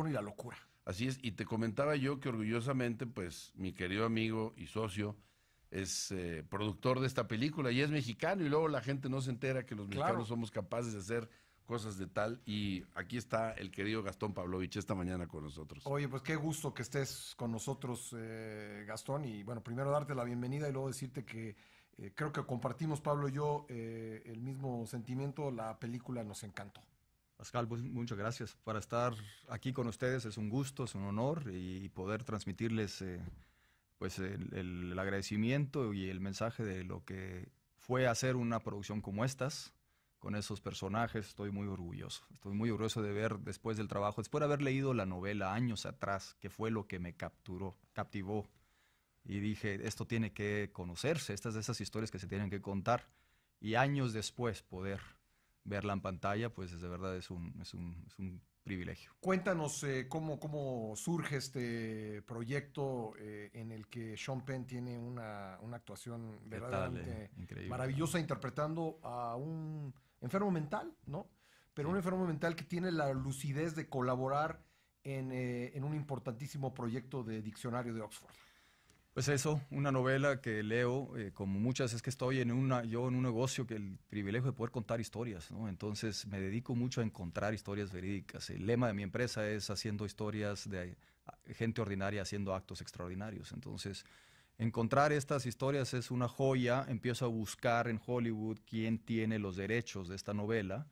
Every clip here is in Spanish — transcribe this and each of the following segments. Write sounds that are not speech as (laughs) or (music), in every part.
y la locura. Así es, y te comentaba yo que orgullosamente, pues mi querido amigo y socio es eh, productor de esta película y es mexicano y luego la gente no se entera que los mexicanos somos capaces de hacer cosas de tal y aquí está el querido Gastón Pavlovich esta mañana con nosotros. Oye, pues qué gusto que estés con nosotros, eh, Gastón, y bueno, primero darte la bienvenida y luego decirte que eh, creo que compartimos, Pablo y yo, el mismo sentimiento, la película nos encantó. Pascal, pues, muchas gracias para estar aquí con ustedes. Es un gusto, es un honor y poder transmitirles eh, pues el, agradecimiento y el mensaje de lo que fue hacer una producción como estas con esos personajes. Estoy muy orgulloso. Estoy muy orgulloso de ver después del trabajo, después de haber leído la novela años atrás, que fue lo que me capturó, captivó. Y dije, esto tiene que conocerse, estas de esas historias que se tienen que contar. Y años después poder verla en pantalla, pues es de verdad es un, es un, es un privilegio. Cuéntanos eh, cómo, surge este proyecto eh, en el que Sean Penn tiene una, actuación verdaderamente eh, maravillosa interpretando a un enfermo mental, ¿no? Pero un enfermo mental que tiene la lucidez de colaborar en, en un importantísimo proyecto de diccionario de Oxford. Pues eso, una novela que leo, eh, como muchas, es que estoy en una, yo en un negocio que el privilegio de poder contar historias, ¿no? Entonces me dedico mucho a encontrar historias verídicas. El lema de mi empresa es haciendo historias de gente ordinaria haciendo actos extraordinarios. Entonces, encontrar estas historias es una joya. Empiezo a buscar en Hollywood quién tiene los derechos de esta novela.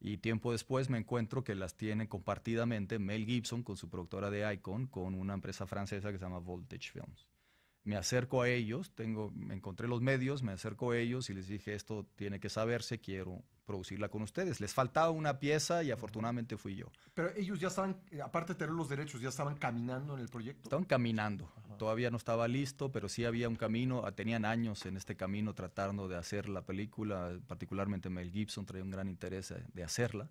Y tiempo después me encuentro que las tiene compartidamente Mel Gibson con su productora de Icon, con una empresa francesa que se llama Voltage Films me acerco a ellos, tengo, encontré los medios, me acerco a ellos y les dije, esto tiene que saberse, quiero producirla con ustedes. Les faltaba una pieza y afortunadamente fui yo. Pero ellos ya estaban, eh, aparte de tener los derechos, ya estaban caminando en el proyecto. Estaban caminando, todavía no estaba listo, pero sí había un camino, ah, tenían años en este camino tratando de hacer la película, particularmente Mel Gibson traía un gran interés eh, de hacerla.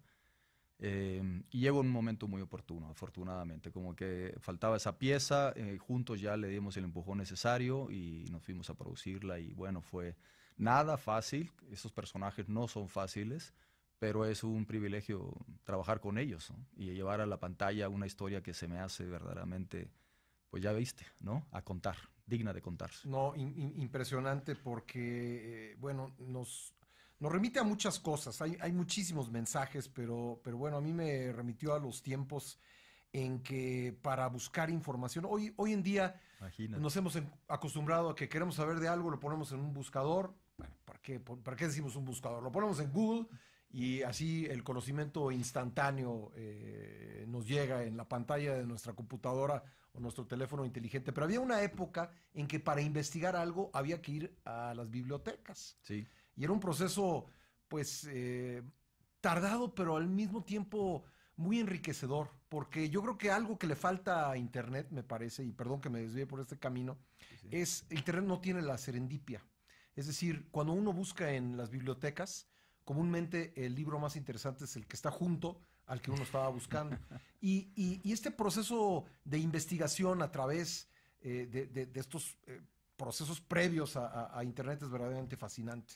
Em, y llegó un momento muy oportuno, afortunadamente, como que faltaba esa pieza, eh, juntos ya le dimos el empujón necesario y nos fuimos a producirla y bueno, fue nada fácil, esos personajes no son fáciles, pero es un privilegio trabajar con ellos y llevar a la pantalla una historia que se me hace verdaderamente, pues ya viste, ¿no? A contar, digna de contarse. No, impresionante porque, eh, bueno, nos nos remite a muchas cosas, hay, muchísimos mensajes, pero, pero bueno, a mí me remitió a los tiempos en que para buscar información, hoy, hoy en día nos hemos acostumbrado a que queremos saber de algo, lo ponemos en un buscador, bueno, ¿para qué, decimos un buscador? Lo ponemos en Google y así el conocimiento instantáneo eh, nos llega en la pantalla de nuestra computadora o nuestro teléfono inteligente. Pero había una época en que para investigar algo había que ir a las bibliotecas. Sí. Y era un proceso, pues, eh, tardado, pero al mismo tiempo muy enriquecedor, porque yo creo que algo que le falta a Internet, me parece, y perdón que me desvíe por este camino, es es Internet no tiene la serendipia. Es decir, cuando uno busca en las bibliotecas, comúnmente el libro más interesante es el que está junto al que uno estaba buscando. (laughs) y, este proceso de investigación a través eh, de, estos eh, procesos previos a Internet es verdaderamente fascinante.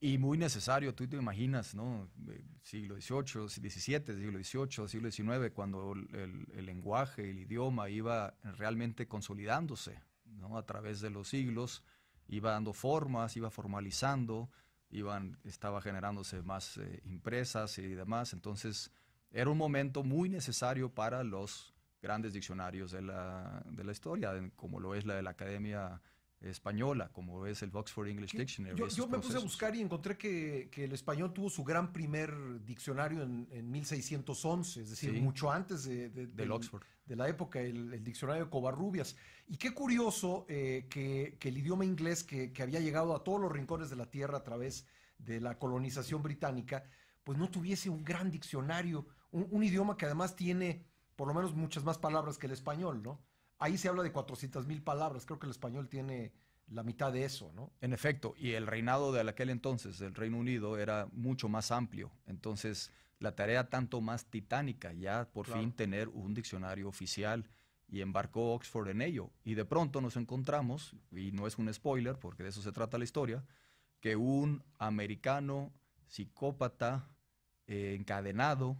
Y muy necesario, tú te imaginas, ¿no? Eh, siglo XVIII, XVII, siglo XVIII, siglo XIX, cuando el, lenguaje, el idioma iba realmente consolidándose, ¿no? A través de los siglos, iba dando formas, iba formalizando, iban, estaba generándose más eh, impresas y demás. Entonces, era un momento muy necesario para los grandes diccionarios de la, de la historia, como lo es la de la Academia española, como es el Oxford English Dictionary. Yo, me puse a buscar y encontré que, el español tuvo su gran primer diccionario en, 1611, es decir, mucho antes de, del, Oxford. De la época, el, diccionario de Covarrubias. Y qué curioso eh, que, el idioma inglés, que, había llegado a todos los rincones de la tierra a través de la colonización británica, pues no tuviese un gran diccionario, un idioma que además tiene por lo menos muchas más palabras que el español, ¿no? Ahí se habla de 400.000 mil palabras, creo que el español tiene la mitad de eso, ¿no? En efecto, y el reinado de aquel entonces del Reino Unido era mucho más amplio, entonces la tarea tanto más titánica, ya por fin tener un diccionario oficial y embarcó Oxford en ello. Y de pronto nos encontramos, y no es un spoiler porque de eso se trata la historia, que un americano psicópata eh, encadenado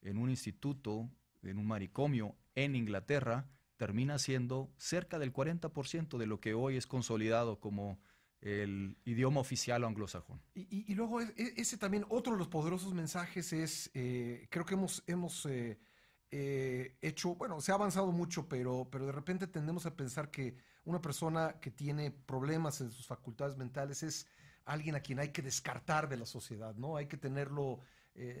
en un instituto, en un maricomio en Inglaterra, termina siendo cerca del 40% de lo que hoy es consolidado como el idioma oficial anglosajón. Y, luego e, e, ese también, otro de los poderosos mensajes es, eh, creo que hemos, hemos eh, eh, hecho, bueno, se ha avanzado mucho, pero, pero de repente tendemos a pensar que una persona que tiene problemas en sus facultades mentales es alguien a quien hay que descartar de la sociedad, ¿no? Hay que tenerlo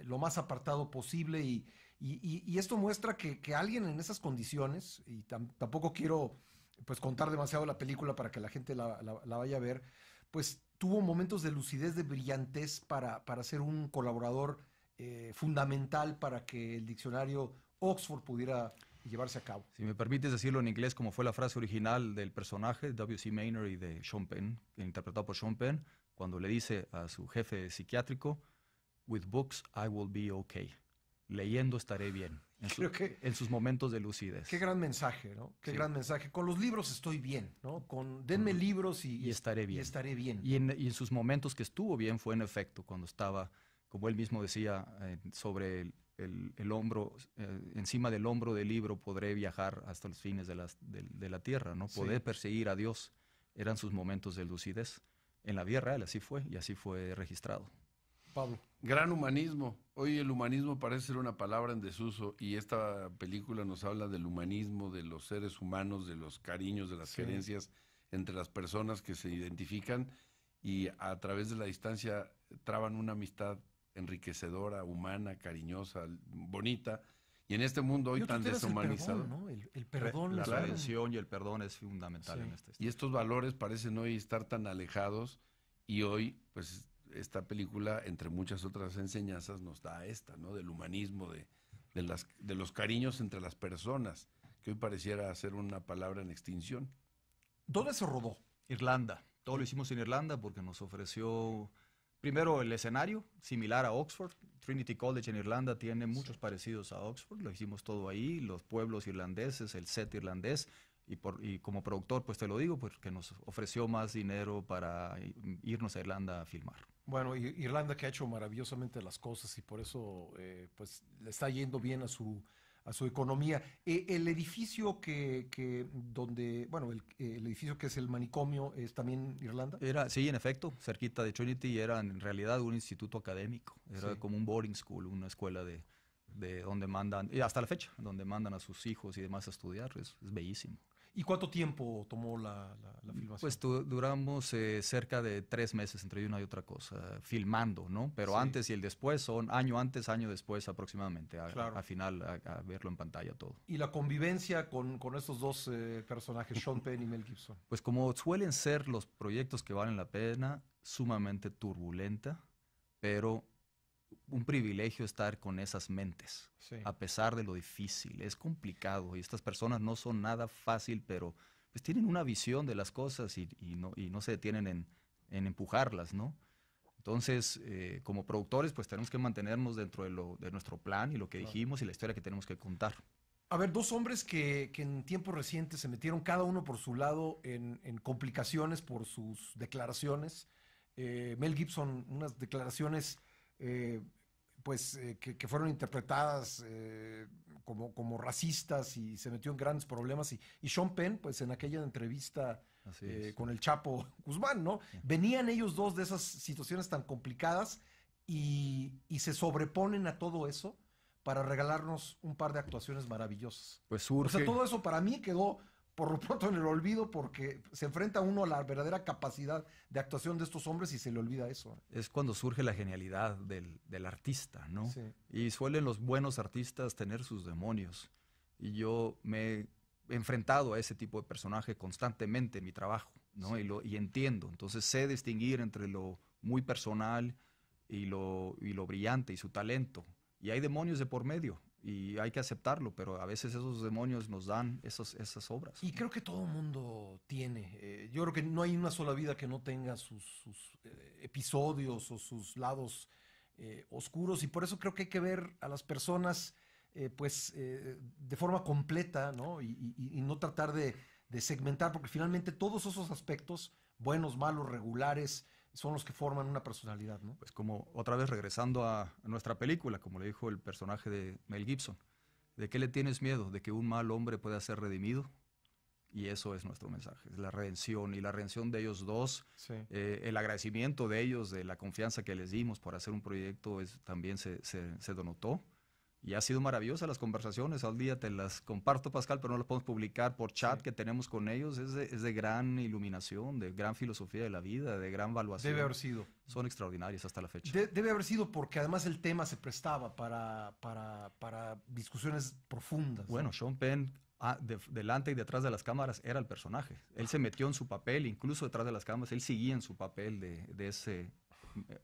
lo más apartado posible y, y, esto muestra que, alguien en esas condiciones, y tampoco quiero pues contar demasiado la película para que la gente la, vaya a ver, pues tuvo momentos de lucidez, de brillantez para, para ser un colaborador eh, fundamental para que el diccionario Oxford pudiera llevarse a cabo. Si me permites decirlo en inglés, como fue la frase original del personaje W.C. Maynard y de Sean Penn, interpretado por Sean Penn, cuando le dice a su jefe psiquiátrico, With books I will be okay leyendo estaré bien. En, que, en sus momentos de lucidez. Qué gran mensaje, ¿no? Qué gran mensaje. Con los libros estoy bien, ¿no? Con denme libros y, estaré bien. Y estaré bien. Y en, sus momentos que estuvo bien fue en efecto cuando estaba, como él mismo decía, eh, sobre el, hombro, eh, encima del hombro del libro podré viajar hasta los fines de, las, de, la tierra, ¿no? Poder perseguir a Dios. Eran sus momentos de lucidez. En la vida real así fue y así fue registrado. Pablo. Gran humanismo. Hoy el humanismo parece ser una palabra en desuso y esta película nos habla del humanismo, de los seres humanos, de los cariños, de las gerencias entre las personas que se identifican y a través de la distancia traban una amistad enriquecedora, humana, cariñosa, bonita. Y en este mundo hoy tan deshumanizado. El perdón, la redención y el perdón es fundamental en este. Y estos valores parecen hoy estar tan alejados y hoy, pues esta película, entre muchas otras enseñanzas, nos da esta, ¿no? Del humanismo, de, los cariños entre las personas, que hoy pareciera ser una palabra en extinción. ¿Dónde se rodó? Irlanda. Todo lo hicimos en Irlanda porque nos ofreció Primero, el escenario, similar a Oxford. Trinity College en Irlanda tiene muchos parecidos a Oxford. Lo hicimos todo ahí, los pueblos irlandeses, el set irlandés. Y, por, y como productor, pues te lo digo, porque nos ofreció más dinero para irnos a Irlanda a filmar. Bueno, Irlanda que ha hecho maravillosamente las cosas y por eso eh, pues le está yendo bien a su a su economía. Eh, el edificio que, donde, bueno, el, edificio que es el manicomio es también Irlanda. Era, sí, en efecto, cerquita de Trinity era en realidad un instituto académico, era como un boarding school, una escuela de, donde mandan, hasta la fecha, donde mandan a sus hijos y demás a estudiar, es bellísimo. ¿Y cuánto tiempo tomó la, filmación? Pues duramos eh, cerca de tres meses entre una y otra cosa, filmando, ¿no? Pero antes y el después son año antes, año después aproximadamente, a, final, a, verlo en pantalla todo. ¿Y la convivencia con, estos dos eh, personajes, Sean (laughs) Penn y Mel Gibson? Pues como suelen ser los proyectos que valen la pena, sumamente turbulenta, pero un privilegio estar con esas mentes, a pesar de lo difícil, es complicado y estas personas no son nada fácil, pero pues tienen una visión de las cosas y, y, no, y no, se detienen en, en empujarlas, ¿no? Entonces, eh, como productores, pues tenemos que mantenernos dentro de, lo, de nuestro plan y lo que dijimos y la historia que tenemos que contar. A ver, dos hombres que, que en tiempos recientes se metieron cada uno por su lado en, complicaciones por sus declaraciones. Eh, Mel Gibson, unas declaraciones eh, pues, eh, que, fueron interpretadas eh, como, como racistas y se metió en grandes problemas. Y, y Sean Penn, pues en aquella entrevista con el Chapo (laughs) Guzmán, ¿no? Venían ellos dos de esas situaciones tan complicadas y, y se sobreponen a todo eso para regalarnos un par de actuaciones maravillosas. Pues surge. O sea, todo eso para mí quedó por lo pronto en el olvido porque se enfrenta uno a la verdadera capacidad de actuación de estos hombres y se le olvida eso. Es cuando surge la genialidad del, artista, ¿no? Y suelen los buenos artistas tener sus demonios. Y yo me he enfrentado a ese tipo de personaje constantemente en mi trabajo, ¿no? Y, lo, y entiendo. Entonces sé distinguir entre lo muy personal y lo, y lo brillante y su talento. Y hay demonios de por medio y hay que aceptarlo, pero a veces esos demonios nos dan esos, esas obras. Y creo que todo mundo tiene. Eh, yo creo que no hay una sola vida que no tenga sus, eh, episodios o sus lados eh, oscuros y por eso creo que hay que ver a las personas pues de forma completa ¿no? Y, y no tratar de, de segmentar, porque finalmente todos esos aspectos, buenos, malos, regulares, son los que forman una personalidad, ¿no? Pues como otra vez regresando a nuestra película, como le dijo el personaje de Mel Gibson, ¿de qué le tienes miedo? ¿De que un mal hombre pueda ser redimido? Y eso es nuestro mensaje, es la redención y la redención de ellos dos, eh, el agradecimiento de ellos, de la confianza que les dimos por hacer un proyecto, es, también se, se, se denotó. Y ha sido maravillosa las conversaciones, al día te las comparto Pascal, pero no las podemos publicar por chat que tenemos con ellos. Es de, gran iluminación, de gran filosofía de la vida, de gran valuación. Debe haber sido. Son extraordinarias hasta la fecha. debe haber sido porque además el tema se prestaba para, para, discusiones profundas. Bueno, Sean Penn ah, delante y detrás de las cámaras era el personaje. Él se metió en su papel, incluso detrás de las cámaras, él seguía en su papel de, de ese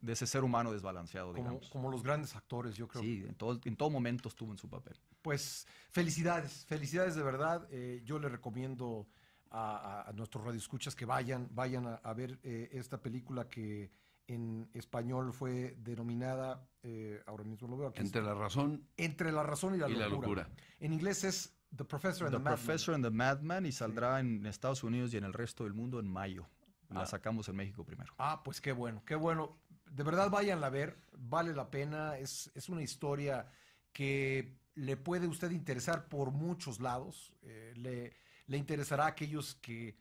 de ese ser humano desbalanceado, como, los grandes actores, yo creo. Sí, en todo, momento estuvo en su papel. Pues felicidades, felicidades de verdad. Eh, yo le recomiendo a, nuestros radioescuchas que vayan, vayan a, ver eh, esta película que en español fue denominada, eh, ahora mismo lo veo Entre la razón. Entre la razón y la, locura. En inglés es The Professor and the, Madman. y saldrá en Estados Unidos y en el resto del mundo en mayo. La ah. sacamos en México primero. Ah, pues qué bueno, qué bueno. De verdad váyanla a ver, vale la pena, es, una historia que le puede usted interesar por muchos lados. Eh, le, interesará a aquellos que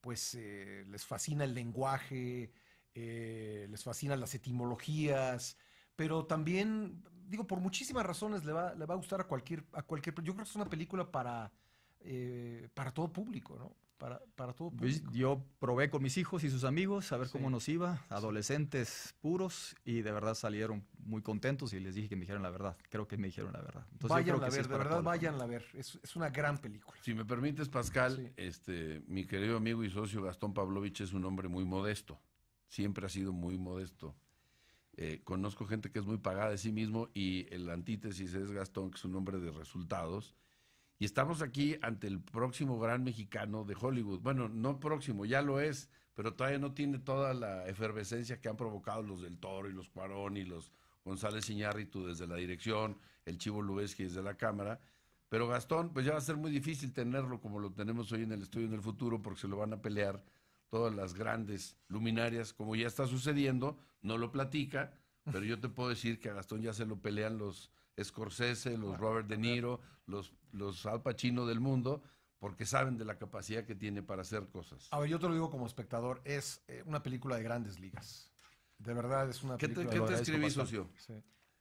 pues eh, les fascina el lenguaje, eh, les fascinan las etimologías, pero también, digo, por muchísimas razones le va, le va a gustar a cualquier, a cualquier... Yo creo que es una película para, para todo público, ¿no? Para, pues, Yo probé con mis hijos y sus amigos a ver cómo nos iba, adolescentes puros, y de verdad salieron muy contentos y les dije que me dijeron la verdad. Creo que me dijeron la verdad. vayan a ver, de verdad, vayan a ver. Es, una gran película. Si me permites, Pascal, este, mi querido amigo y socio Gastón Pavlovich es un hombre muy modesto. Siempre ha sido muy modesto. Eh, conozco gente que es muy pagada de sí mismo y el antítesis es Gastón, que es un hombre de resultados y estamos aquí ante el próximo gran mexicano de Hollywood. Bueno, no próximo, ya lo es, pero todavía no tiene toda la efervescencia que han provocado los del Toro y los Cuarón y los González Iñárritu desde la dirección, el Chivo Lubeski desde la cámara. Pero Gastón, pues ya va a ser muy difícil tenerlo como lo tenemos hoy en el estudio en el futuro, porque se lo van a pelear todas las grandes luminarias, como ya está sucediendo, no lo platica, pero yo te puedo decir que a Gastón ya se lo pelean los Scorsese, los Robert De Niro, los, los Al Pacino del mundo, porque saben de la capacidad que tiene para hacer cosas. A ver, yo te lo digo como espectador, es eh, una película de grandes ligas. De verdad, es una película ¿qué te escribí, socio?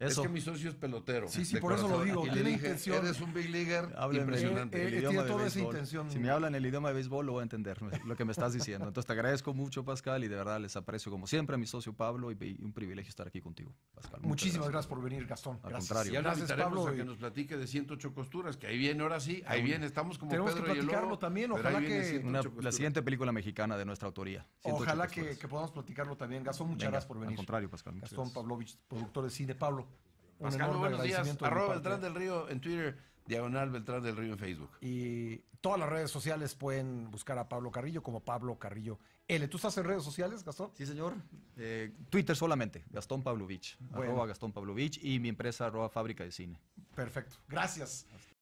Es que mi socio es pelotero. Sí, sí, por eso lo digo. tiene intención. Eres un big leaguer habla impresionante. Eh, eh, tiene toda esa intención. Si me hablan el idioma de béisbol, lo voy a entender lo que me estás diciendo. Entonces te agradezco mucho, Pascal, y de verdad les aprecio como siempre a mi socio Pablo y, un privilegio estar aquí contigo, Pascal. Muchísimas gracias, por venir, Gastón. Al gracias. contrario. Y ahora gracias, Pablo. que nos platique de 108 costuras, que ahí viene, ahora sí, ahí viene, estamos como Tenemos que platicarlo también, ojalá que... la siguiente película mexicana de nuestra autoría. Ojalá que, podamos platicarlo también. Gastón, muchas gracias por venir. Al contrario, Pascal. Gastón Pavlovich, productor de cine. Pablo, Pascal, buenos días. Arroba Beltrán del Río en Twitter, diagonal Beltrán del Río en Facebook. Y todas las redes sociales pueden buscar a Pablo Carrillo como Pablo Carrillo L. ¿Tú estás en redes sociales, Gastón? Sí, señor. Eh, Twitter solamente, Gastón Pavlovich. Arroba Gastón y mi empresa arroba Fábrica de Cine. Perfecto. Gracias.